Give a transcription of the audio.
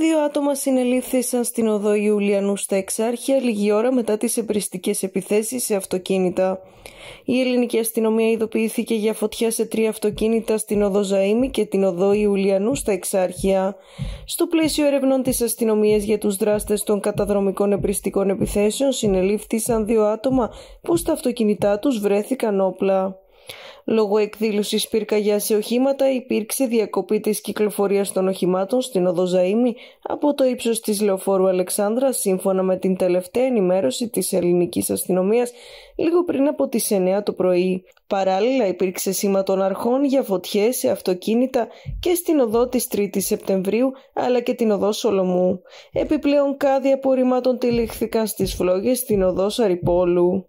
Δύο άτομα συνελήφθησαν στην οδό Ιουλιανού στα Εξάρχεια λίγη ώρα μετά τις εμπριστικές επιθέσεις σε αυτοκίνητα. Η ελληνική αστυνομία ειδοποιήθηκε για φωτιά σε τρία αυτοκίνητα στην οδό Ζαΐμη και την οδό Ιουλιανού στα Εξάρχεια. Στο πλαίσιο ερευνών της αστυνομίας για τους δράστες των καταδρομικών εμπριστικών επιθέσεων συνελήφθησαν δύο άτομα που στα αυτοκίνητά τους βρέθηκαν όπλα. Λόγω εκδήλωση πυρκαγιά σε οχήματα υπήρξε διακοπή της κυκλοφορίας των οχημάτων στην οδό Ζαΐμη από το ύψος της λεωφόρου Αλεξάνδρα, σύμφωνα με την τελευταία ενημέρωση της ελληνικής αστυνομίας λίγο πριν από τις 9 το πρωί. Παράλληλα, υπήρξε σήμα των αρχών για φωτιές σε αυτοκίνητα και στην οδό της 3η Σεπτεμβρίου αλλά και την οδό Σολομού. Επιπλέον, κάδια απορριμμάτων τυλίχθηκαν στις φλόγες στην οδό Σαριπόλου.